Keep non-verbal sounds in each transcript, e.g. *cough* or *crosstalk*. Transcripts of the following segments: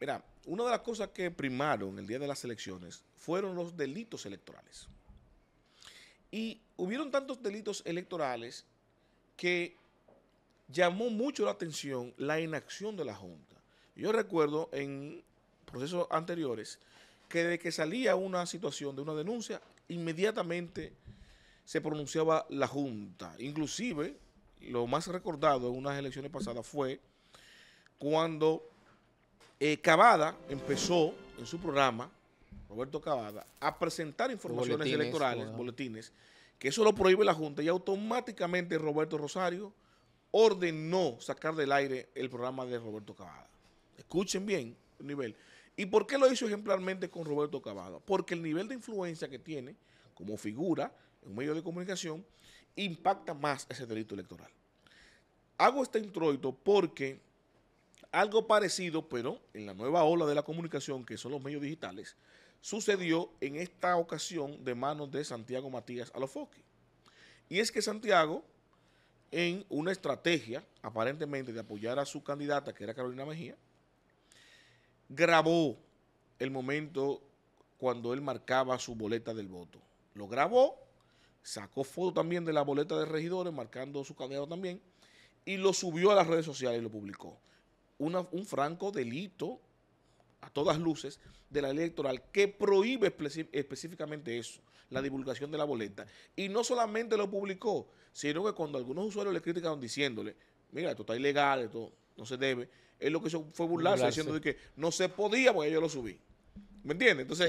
mira, una de las cosas que primaron el día de las elecciones fueron los delitos electorales. Y hubieron tantos delitos electorales que llamó mucho la atención la inacción de la Junta. Yo recuerdo en procesos anteriores que desde que salía una situación de una denuncia, inmediatamente se pronunciaba la Junta. Inclusive, lo más recordado en unas elecciones pasadas fue cuando eh, Cavada empezó en su programa, Roberto Cavada, a presentar informaciones electorales, boletines, que eso lo prohíbe la Junta y automáticamente Roberto Rosario ordenó sacar del aire el programa de Roberto Cavada. Escuchen bien el nivel. ¿Y por qué lo hizo ejemplarmente con Roberto Cavada? Porque el nivel de influencia que tiene como figura en medio de comunicación impacta más ese delito electoral. Hago este introito porque algo parecido, pero en la nueva ola de la comunicación, que son los medios digitales, sucedió en esta ocasión de manos de Santiago Matías Alofoque. Y es que Santiago, en una estrategia aparentemente de apoyar a su candidata, que era Carolina Mejía, grabó el momento cuando él marcaba su boleta del voto. Lo grabó, sacó foto también de la boleta de regidores, marcando su candidato también, y lo subió a las redes sociales y lo publicó un franco delito, a todas luces, de la electoral que prohíbe específicamente eso, la divulgación de la boleta. Y no solamente lo publicó, sino que cuando algunos usuarios le criticaron diciéndole, mira, esto está ilegal, esto no se debe, es lo que hizo fue burlarse, diciendo de que no se podía porque yo lo subí. ¿Me entiendes? Entonces,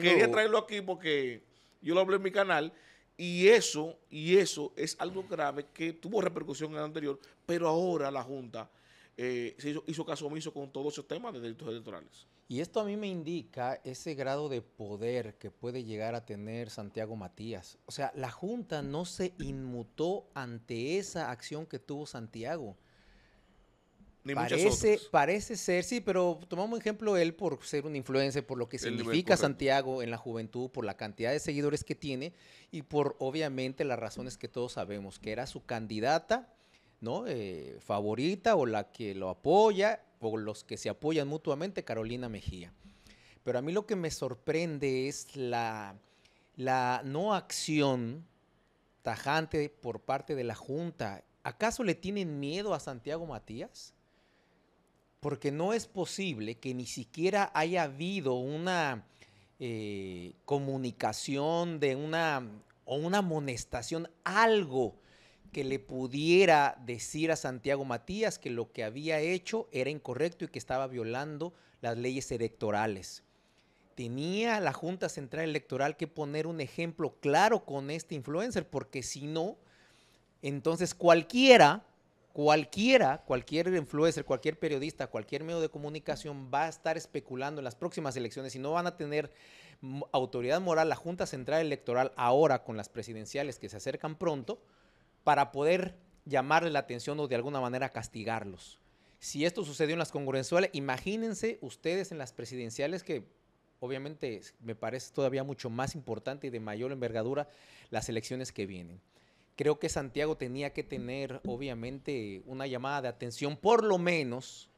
quería traerlo aquí porque yo lo hablé en mi canal y eso, y eso es algo grave que tuvo repercusión en el anterior, pero ahora la Junta eh, se hizo, caso omiso con todos esos temas de delitos electorales. Y esto a mí me indica ese grado de poder que puede llegar a tener Santiago Matías. O sea, la Junta no se inmutó ante esa acción que tuvo Santiago. parece, parece ser, sí, pero tomamos ejemplo él por ser un influencer, por lo que significa Santiago en la juventud, por la cantidad de seguidores que tiene y por obviamente las razones que todos sabemos, que era su candidata ¿no? Eh, favorita o la que lo apoya o los que se apoyan mutuamente, Carolina Mejía. Pero a mí lo que me sorprende es la, la no acción tajante por parte de la Junta. ¿Acaso le tienen miedo a Santiago Matías? Porque no es posible que ni siquiera haya habido una eh, comunicación de una o una amonestación, algo que le pudiera decir a Santiago Matías que lo que había hecho era incorrecto y que estaba violando las leyes electorales. Tenía la Junta Central Electoral que poner un ejemplo claro con este influencer, porque si no, entonces cualquiera, cualquiera, cualquier influencer, cualquier periodista, cualquier medio de comunicación va a estar especulando en las próximas elecciones y no van a tener autoridad moral la Junta Central Electoral ahora con las presidenciales que se acercan pronto para poder llamarle la atención o de alguna manera castigarlos. Si esto sucedió en las congresuales, imagínense ustedes en las presidenciales que obviamente me parece todavía mucho más importante y de mayor envergadura las elecciones que vienen. Creo que Santiago tenía que tener obviamente una llamada de atención, por lo menos,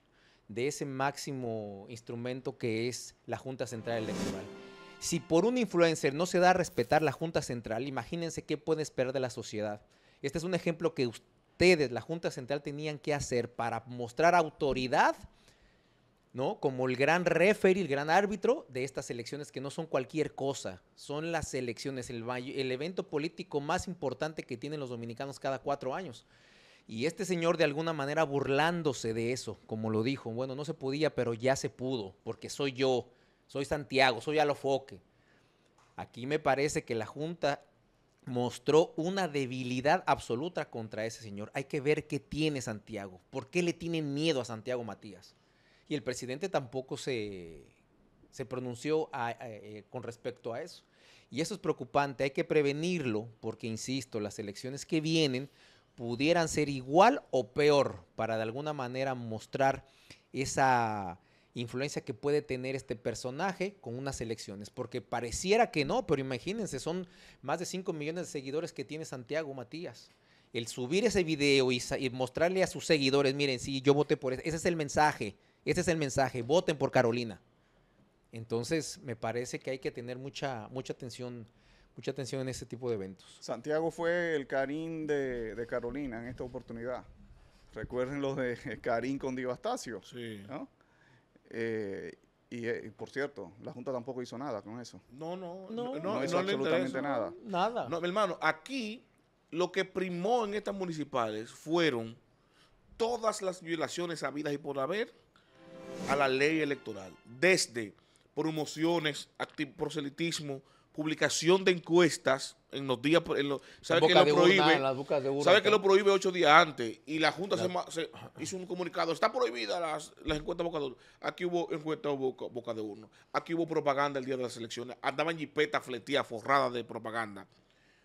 de ese máximo instrumento que es la Junta Central Electoral. Si por un influencer no se da a respetar la Junta Central, imagínense qué puede esperar de la sociedad. Este es un ejemplo que ustedes, la Junta Central, tenían que hacer para mostrar autoridad, ¿no? Como el gran referee, el gran árbitro de estas elecciones que no son cualquier cosa, son las elecciones, el, el evento político más importante que tienen los dominicanos cada cuatro años. Y este señor de alguna manera burlándose de eso, como lo dijo, bueno, no se podía, pero ya se pudo, porque soy yo, soy Santiago, soy Alofoque. Aquí me parece que la Junta mostró una debilidad absoluta contra ese señor. Hay que ver qué tiene Santiago, por qué le tiene miedo a Santiago Matías. Y el presidente tampoco se, se pronunció eh, con respecto a eso. Y eso es preocupante, hay que prevenirlo porque, insisto, las elecciones que vienen pudieran ser igual o peor para de alguna manera mostrar esa influencia que puede tener este personaje con unas elecciones. Porque pareciera que no, pero imagínense, son más de 5 millones de seguidores que tiene Santiago Matías. El subir ese video y, mostrarle a sus seguidores, miren, sí, yo voté por ese, ese es el mensaje, ese es el mensaje, voten por Carolina. Entonces, me parece que hay que tener mucha, mucha atención mucha atención en ese tipo de eventos. Santiago fue el carín de, Carolina en esta oportunidad. Recuerden los de Karim con Divastacio. Sí. Eh, eh, y, por cierto, la Junta tampoco hizo nada con eso. No, no, no, no, hizo absolutamente nada. Nada. No, hermano, aquí lo que primó en estas municipales fueron todas las violaciones habidas y por haber a la ley electoral, desde promociones, proselitismo, publicación de encuestas en los días sabe que lo prohíbe sabe que lo prohíbe ocho días antes y la junta se, hizo un comunicado está prohibida las, las encuestas boca de uno, aquí hubo encuestas boca, boca de uno, aquí hubo propaganda el día de las elecciones andaban jipetas fletías forradas de propaganda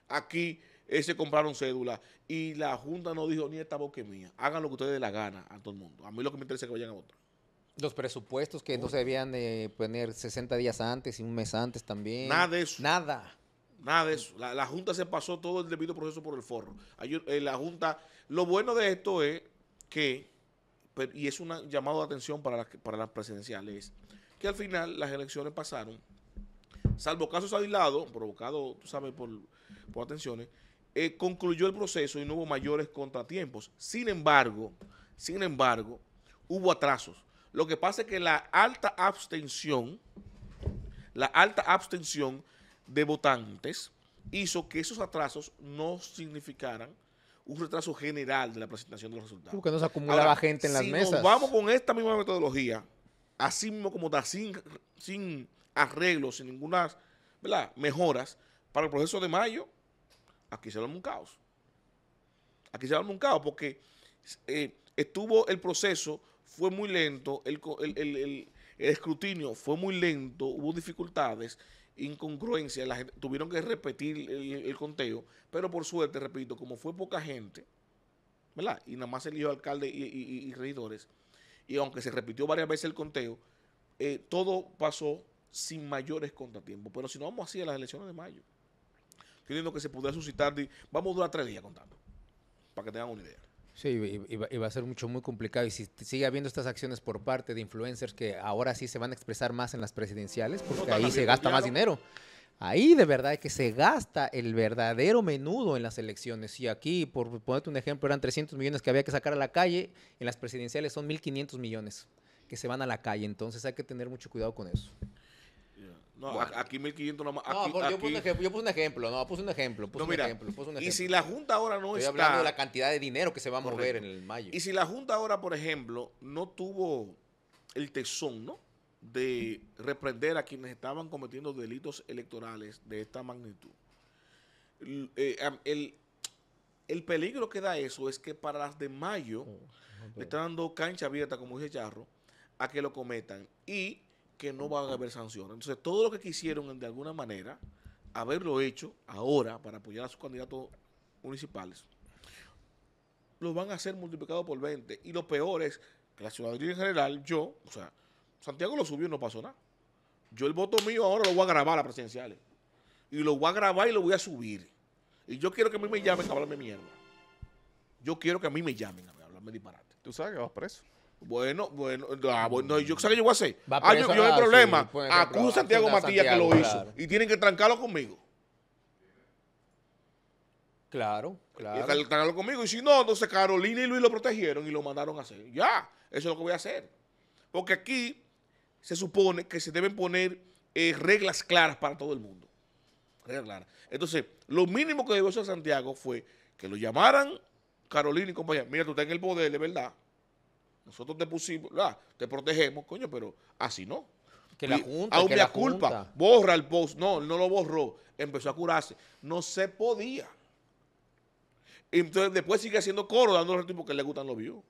aquí eh, se compraron cédulas y la junta no dijo ni esta boca mía hagan lo que ustedes les la gana a todo el mundo a mí lo que me interesa es que vayan a votar los presupuestos que no se debían de poner 60 días antes y un mes antes también. Nada de eso. Nada. Nada de eso. La, Junta se pasó todo el debido proceso por el forro. Eh, la Junta, lo bueno de esto es que, y es un llamado de atención para las, para las presidenciales, que al final las elecciones pasaron, salvo casos aislados, provocados, tú sabes, por, atenciones, eh, concluyó el proceso y no hubo mayores contratiempos. Sin embargo, sin embargo, hubo atrasos lo que pasa es que la alta abstención, la alta abstención de votantes hizo que esos atrasos no significaran un retraso general de la presentación de los resultados. Porque no se acumulaba gente en las mesas. Nos vamos con esta misma metodología, así mismo como da, sin, sin arreglos, sin ninguna ¿verdad? mejoras para el proceso de mayo, aquí se dar un caos. Aquí se va un caos porque eh, estuvo el proceso fue muy lento, el, escrutinio fue muy lento, hubo dificultades, incongruencias, tuvieron que repetir el, conteo, pero por suerte, repito, como fue poca gente, ¿verdad? Y nada más eligió alcalde y, regidores, y aunque se repitió varias veces el conteo, eh, todo pasó sin mayores contratiempos, pero si no vamos así a las elecciones de mayo, teniendo que se pudiera suscitar, vamos a durar tres días contando, para que tengan una idea. Sí, y, va a ser mucho muy complicado. Y si sigue habiendo estas acciones por parte de influencers que ahora sí se van a expresar más en las presidenciales, porque ahí se gasta más dinero. Ahí de verdad que se gasta el verdadero menudo en las elecciones. Y aquí, por ponerte un ejemplo, eran 300 millones que había que sacar a la calle, en las presidenciales son 1.500 millones que se van a la calle. Entonces hay que tener mucho cuidado con eso. No, aquí 1500 nomás. no, Yo, puse un ejemplo, no, puse un ejemplo, Y si la Junta ahora no Estoy está. hablando de la cantidad de dinero que se va a mover en el mayo. Y si la Junta ahora, por ejemplo, no tuvo el tesón, ¿no? De reprender a quienes estaban cometiendo delitos electorales de esta magnitud. Eh, el, peligro que da eso es que para las de mayo oh, le están dando cancha abierta, como dice Charro, a que lo cometan. Y que no van a haber sanciones. Entonces, todo lo que quisieron de alguna manera, haberlo hecho ahora para apoyar a sus candidatos municipales, lo van a hacer multiplicado por 20. Y lo peor es que la ciudadanía en general, yo, o sea, Santiago lo subió y no pasó nada. Yo el voto mío ahora lo voy a grabar a las presidenciales. Y lo voy a grabar y lo voy a subir. Y yo quiero que a mí me llamen a hablarme mierda. Yo quiero que a mí me llamen a hablarme disparate. Tú sabes que vas preso. Bueno, bueno, ah, yo sé que yo voy a hacer. ah, yo, yo hay ah, problema. Acusa a Santiago Matías que lo hizo. Y tienen que trancarlo conmigo. Claro, claro. Y trancarlo conmigo. Y si no, entonces Carolina y Luis lo protegieron y lo mandaron a hacer. Ya, eso es lo que voy a hacer. Porque aquí se supone que se deben poner eh, reglas claras para todo el mundo. Reglas claras. Entonces, lo mínimo que debió hacer Santiago fue que lo llamaran Carolina y compañía. Mira, tú estás en el poder, de verdad. Nosotros te pusimos, te protegemos, coño, pero así no. Que la junta, Aún que la culpa, borra el post. No, no lo borró. Empezó a curarse. No se podía. Entonces después sigue haciendo coro, dándole el tipo que le gustan los views.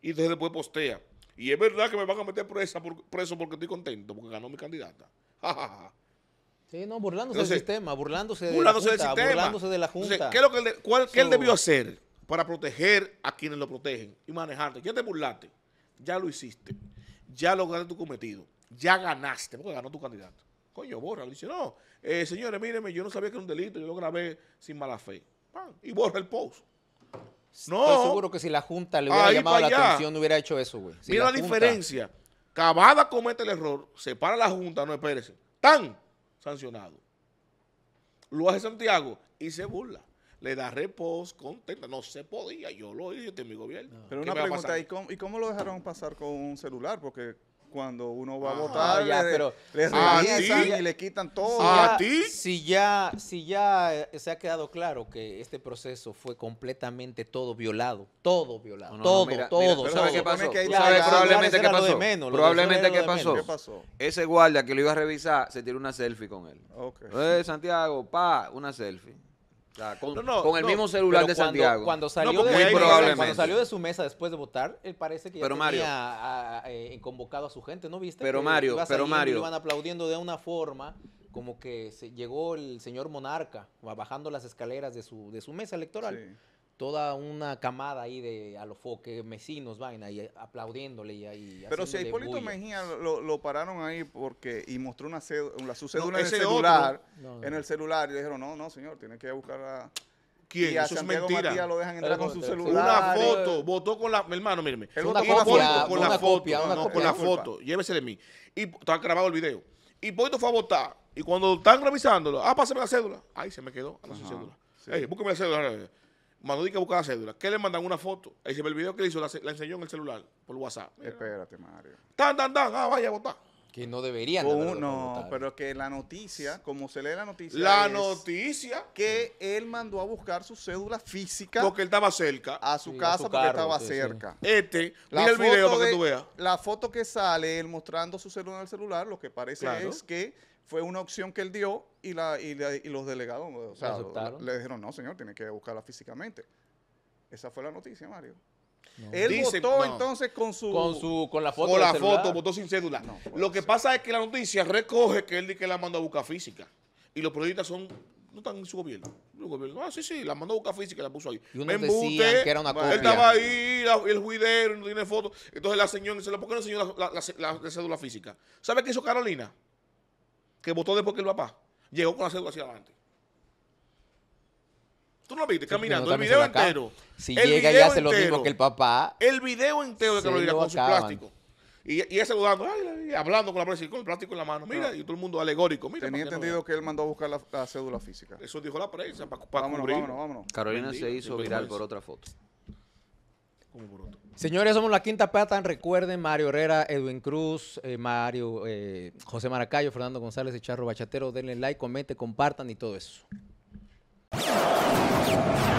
Y entonces después postea. Y es verdad que me van a meter presa por, preso porque estoy contento, porque ganó mi candidata. *laughs* sí, no, burlándose del sistema, burlándose, de la junta, del sistema. Burlándose de la Junta. que ¿qué él debió hacer? para proteger a quienes lo protegen y manejarte. Ya te burlaste, ya lo hiciste, ya lograste tu cometido, ya ganaste, porque ganó tu candidato. Coño, borra. Le dice, no, eh, señores, mírenme, yo no sabía que era un delito, yo lo grabé sin mala fe. Y borra el post. No. Estoy seguro que si la Junta le hubiera llamado la atención, no hubiera hecho eso, güey. Mira la, diferencia. Cavada comete el error, se para la Junta, no espérese. Tan sancionado. Lo hace Santiago y se burla le da repos, contenta. No se podía, yo lo hice en este mi gobierno. Pero una pregunta, ¿y cómo, lo dejaron pasar con un celular? Porque cuando uno va a ah, votar, le, revisan y le quitan todo. ¿A ti? Si ya, si ya eh, se ha quedado claro que este proceso fue completamente todo violado, todo violado, todo, todo. ¿Sabes qué pasó? probablemente qué pasó? Ese guardia que lo iba a revisar se tiró una selfie con él. Eh, Santiago, pa, una selfie con, el mismo celular de Santiago. Cuando salió, de, salió de su mesa después de votar, él parece que ya pero tenía eh, convocado a su gente, ¿no viste? Pero Mario, pero Mario. Iban aplaudiendo de una forma como que se, llegó el señor monarca bajando las escaleras de su, de su mesa electoral toda una camada ahí de a los foques, vecinos, vaina, y aplaudiéndole y ahí. Pero si a Hipólito Mejía lo, pararon ahí porque y mostró una, cédula, su cédula en el celular, y dijeron, no, no, señor, tiene que buscar a... ¿Quién? Y a Eso Santiago Matías lo dejan entrar con su celular. Una foto, votó con la... Hermano, mírame. con la foto. Con la foto, Llévese de mí. Y está grabado el video. Hipólito fue a votar. Y cuando están revisándolo, ah, pásame la cédula. Ahí se me quedó. la cédula. Sí. la cédula mandó que buscar la cédula. ¿Qué le mandan? Una foto. el video que le hizo la, la enseñó en el celular por WhatsApp. Espérate, Mario. Tan, tan, tan. Ah, vaya a votar. Y no deberían. de no, pero que la noticia, como se lee la noticia. La noticia. Que él mandó a buscar su cédula física. Porque él estaba cerca. A su casa porque estaba cerca. Este, La mira el video para que tú veas. La foto que sale él mostrando su celular el celular, lo que parece es que fue una opción que él dio y, la, y, los delegados le dijeron, no, señor, tiene que buscarla físicamente. Esa fue la noticia, Mario. Él votó entonces con su, con su con la foto. Con la foto, votó sin cédula. lo que pasa es que la noticia recoge que él dice que la mandó a buscar física. Y los periodistas son no están en su gobierno. gobierno. Ah, sí, sí, la mandó a buscar física la puso ahí. Y embute que era una copia. Él estaba ahí, el juidero, no tiene foto Entonces la señora dice, ¿por qué no enseñó la, la, la, cédula física? ¿Sabe qué hizo Carolina? Que votó después que el papá. Llegó con la cédula hacia adelante. Tú no lo viste caminando, el video entero. Si llega y hace lo mismo que el papá. El video entero de Carolina con su plástico. Y, y ese dudando, hablando con la y con el plástico en la mano. Mira, ah. y todo el mundo alegórico. Tenía entendido que él mandó a buscar la, cédula física. Eso dijo la prensa para, vámonos, Carolina se hizo viral por otra foto. Señores, somos la quinta pata. Recuerden, Mario Herrera, Edwin Cruz, eh, Mario, eh, José Maracayo, Fernando González y Charro Bachatero. Denle like, comenten, compartan y todo eso. Thank you.